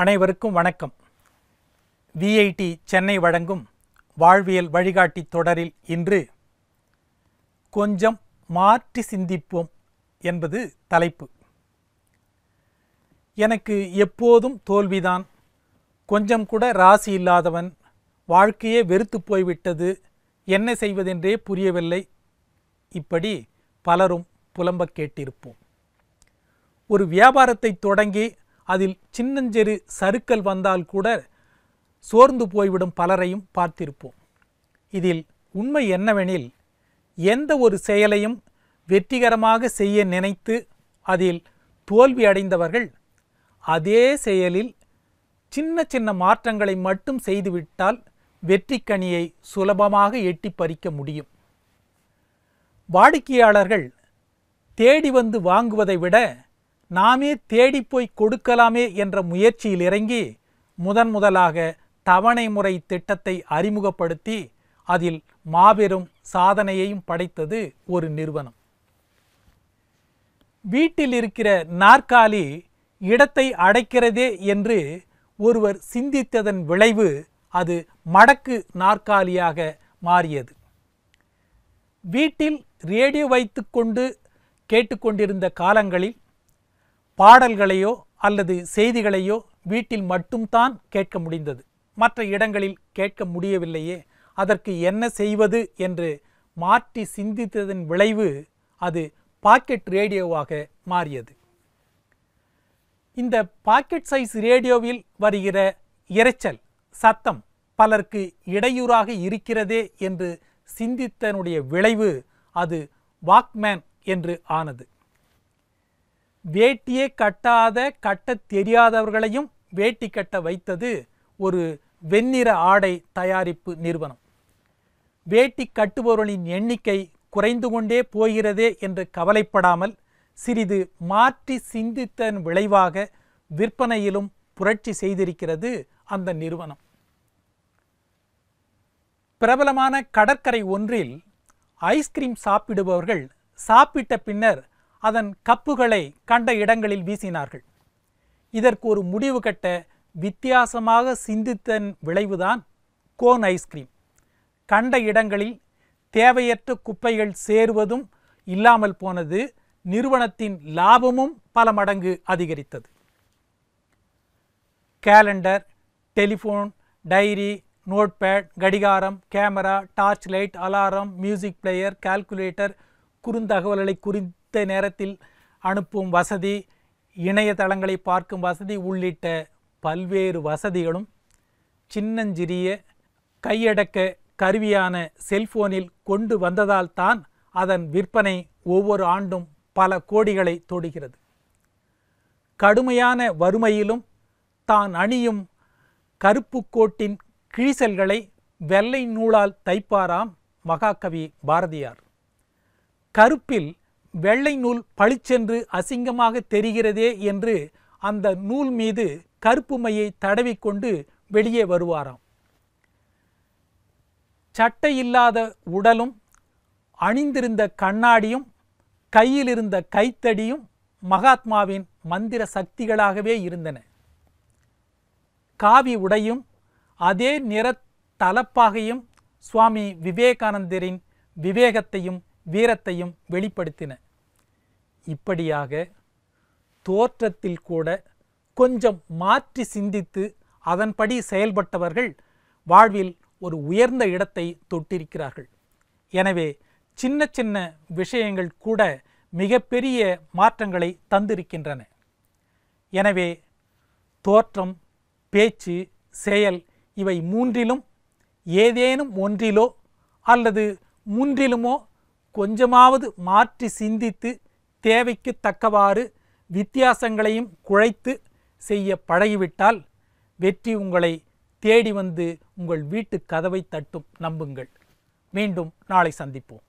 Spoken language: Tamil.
அனைவருக்கும் வணக்கம் விஐடி சென்னை வழங்கும் வாழ்வியல் வழிகாட்டி தொடரில் இன்று கொஞ்சம் மாற்றி சிந்திப்போம் என்பது தலைப்பு எனக்கு எப்போதும் தோல்விதான் கொஞ்சம் கூட ராசி இல்லாதவன் வாழ்க்கையே வெறுத்து போய்விட்டது என்ன செய்வதென்றே புரியவில்லை இப்படி பலரும் புலம்ப கேட்டிருப்போம் ஒரு வியாபாரத்தை தொடங்கி அதில் சின்னஞ்சிறு சருக்கள் வந்தால் கூட சோர்ந்து போய்விடும் பலரையும் பார்த்திருப்போம் இதில் உண்மை என்னவெனில் எந்த ஒரு செயலையும் வெற்றிகரமாக செய்ய நினைத்து அதில் தோல்வி அடைந்தவர்கள் அதே செயலில் சின்ன சின்ன மாற்றங்களை மட்டும் செய்துவிட்டால் வெற்றிக்கனியை சுலபமாக எட்டி பறிக்க முடியும் வாடிக்கையாளர்கள் தேடி வந்து வாங்குவதை விட நாமே தேடிப்போய் கொடுக்கலாமே என்ற முயற்சியில் இறங்கி முதன் முதலாக தவணை முறை திட்டத்தை அறிமுகப்படுத்தி அதில் மாபெரும் சாதனையையும் படைத்தது ஒரு நிறுவனம் வீட்டில் இருக்கிற நாற்காலி இடத்தை அடைக்கிறதே என்று ஒருவர் சிந்தித்ததன் விளைவு அது மடக்கு நாற்காலியாக மாறியது வீட்டில் ரேடியோ வைத்துக்கொண்டு கேட்டுக்கொண்டிருந்த காலங்களில் பாடல்களையோ அல்லது செய்திகளையோ வீட்டில் மட்டும்தான் கேட்க முடிந்தது மற்ற இடங்களில் கேட்க முடியவில்லையே அதற்கு என்ன செய்வது என்று மாற்றி சிந்தித்ததன் விளைவு அது பாக்கெட் ரேடியோவாக மாறியது இந்த பாக்கெட் சைஸ் ரேடியோவில் வருகிற இரைச்சல் சத்தம் பலருக்கு இடையூறாக இருக்கிறதே என்று சிந்தித்தனுடைய விளைவு அது வாக்மேன் என்று ஆனது வேட்டியே கட்டாத கட்ட தெரியாதவர்களையும் வேட்டி கட்ட வைத்தது ஒரு வெண்ணிற ஆடை தயாரிப்பு நிறுவனம் வேட்டி கட்டுபவர்களின் எண்ணிக்கை குறைந்து கொண்டே போகிறதே என்று கவலைப்படாமல் சிறிது மாற்றி சிந்தித்தன் விளைவாக விற்பனையிலும் புரட்சி செய்திருக்கிறது அந்த நிறுவனம் பிரபலமான கடற்கரை ஒன்றில் ஐஸ்கிரீம் சாப்பிடுபவர்கள் சாப்பிட்ட பின்னர் அதன் கப்புகளை கண்ட இடங்களில் வீசினார்கள் இதற்கு ஒரு முடிவு கட்ட வித்தியாசமாக சிந்தித்தன் விளைவுதான் கோன் ஐஸ்கிரீம் கண்ட இடங்களில் தேவையற்ற குப்பைகள் சேருவதும் இல்லாமல் போனது நிறுவனத்தின் லாபமும் பல மடங்கு அதிகரித்தது கேலண்டர் டெலிஃபோன் டைரி நோட்பேட் கடிகாரம் camera torch light alarm music player calculator குறுந்தகவல்களை குறி குறித்த நேரத்தில் அனுப்பும் வசதி இணையதளங்களை பார்க்கும் வசதி உள்ளிட்ட பல்வேறு வசதிகளும் சின்னஞ்சிறிய கையடக்க கருவியான செல்போனில் கொண்டு வந்ததால் தான் அதன் விற்பனை ஒவ்வொரு ஆண்டும் பல கோடிகளை தொடுகிறது கடுமையான வறுமையிலும் தான் அணியும் கருப்பு கோட்டின் கிழிசல்களை வெள்ளை நூலால் தைப்பாராம் மகாகவி பாரதியார் கருப்பில் வெள்ளை நூல் பளிச்சென்று அசிங்கமாக தெரிகிறதே என்று அந்த நூல் மீது கருப்புமையை தடவிக்கொண்டு வெளியே வருவாராம் சட்டை இல்லாத உடலும் அணிந்திருந்த கண்ணாடியும் கையிலிருந்த கைத்தடியும் மகாத்மாவின் மந்திர சக்திகளாகவே இருந்தன காவி உடையும் அதே நிற தலப்பாகையும் சுவாமி விவேகானந்தரின் விவேகத்தையும் வீரத்தையும் வெளிப்படுத்தின இப்படியாக தோற்றத்தில் கூட கொஞ்சம் மாற்றி சிந்தித்து அதன்படி செயல்பட்டவர்கள் வாழ்வில் ஒரு உயர்ந்த இடத்தை தொட்டிருக்கிறார்கள் எனவே சின்ன சின்ன விஷயங்கள் கூட மிகப்பெரிய மாற்றங்களை தந்திருக்கின்றன எனவே தோற்றம் பேச்சு செயல் இவை மூன்றிலும் ஏதேனும் ஒன்றிலோ அல்லது மூன்றிலுமோ கொஞ்சமாவது மாற்றி சிந்தித்து தேவைக்கு தக்கவாறு வித்தியாசங்களையும் குழைத்து செய்ய பழகிவிட்டால் வெற்றி உங்களை தேடி வந்து உங்கள் வீட்டு கதவை தட்டும் நம்புங்கள் மீண்டும் நாளை சந்திப்போம்